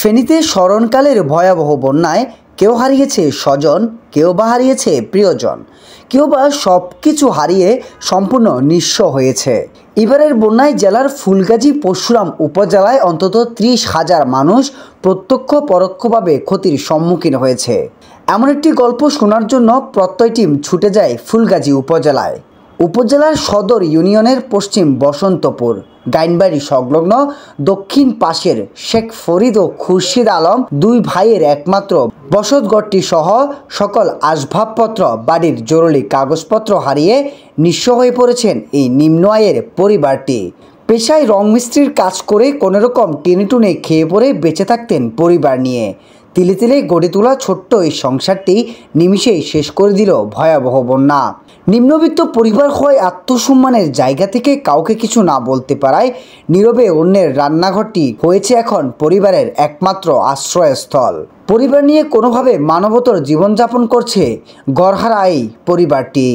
ফেনীতে স্মরণকালের ভয়াবহ বন্যায় কেউ হারিয়েছে স্বজন কেউ বা হারিয়েছে প্রিয়জন কেউ বা সব কিছু হারিয়ে সম্পূর্ণ নিঃস্ব হয়েছে এবারের বন্যায় জেলার ফুলগাজী পরশুরাম উপজেলায় অন্তত ত্রিশ হাজার মানুষ প্রত্যক্ষ পরোক্ষভাবে ক্ষতির সম্মুখীন হয়েছে এমন একটি গল্প শোনার জন্য প্রত্যয় টিম ছুটে যায় ফুলগাজী উপজেলায় উপজেলার সদর ইউনিয়নের পশ্চিম বসন্তপুর গাইনবাড়ি সংলগ্ন দক্ষিণ পাশের শেখ ফরিদ ও খুরশিদ আলম দুই ভাইয়ের একমাত্র বসতঘরটি সহ সকল আসবাবপত্র বাড়ির জরুরি কাগজপত্র হারিয়ে নিঃস্ব হয়ে পড়েছেন এই নিম্ন আয়ের পরিবারটি পেশায় রংমিস্ত্রির কাজ করে কোনোরকম টেনে টুনে খেয়ে পড়ে বেঁচে থাকতেন পরিবার নিয়ে তিলে তিলে গড়ে তোলা ছোট্ট এই সংসারটি নিমিষেই শেষ করে দিল ভয়াবহ বন্যা নিম্নবিত্ত পরিবার হয় আত্মসম্মানের জায়গা থেকে কাউকে কিছু না বলতে পারায় নীরবে অন্যের রান্নাঘরটি হয়েছে এখন পরিবারের একমাত্র আশ্রয়স্থল পরিবার নিয়ে কোনোভাবে মানবতর জীবনযাপন করছে গড়হারা এই পরিবারটি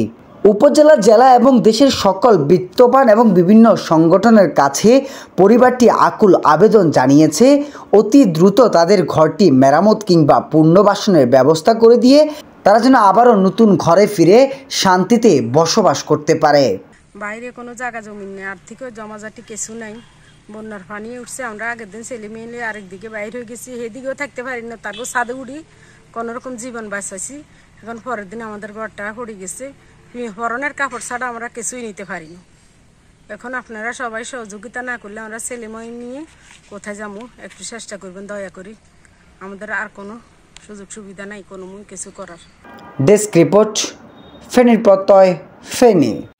উপজেলা জেলা এবং দেশের সকল বৃত্তবান এবং বিভিন্ন সংগঠনের কাছে পরিবারটি আকুল আবেদন জানিয়েছে অতি দ্রুত তাদের ঘরটি মেরামত কিংবা পুনর্বাসনের ব্যবস্থা করে দিয়ে তারা যেন আবারও নতুন ঘরে ফিরে শান্তিতে বসবাস করতে পারে বাইরে কোনো জায়গা জমি নেই আর্থিক জমাজাটি কিছু নাই বন্যার পানি উঠছে আমরা আগের দিন ছেলে মেয়ে আরেকদিকে বাইরে হয়ে গেছি সেদিকেও থাকতে পারি না তারপর সাদে উড়ি কোনোরকম জীবন বাঁচাইছি এখন পরের দিন আমাদের ঘরটা পড়ে গেছে হরণের কাপড় ছাড়া আমরা কিছুই নিতে পারি না এখন আপনারা সবাই সহযোগিতা না করলে আমরা ছেলেময় নিয়ে কোথায় যাবো একটু চেষ্টা করবেন দয়া করি আমাদের আর কোনো সুযোগ সুবিধা নাই কোনো কিছু করার ডেস্ক রিপোর্ট ফেনির প্রত্যয় ফেনি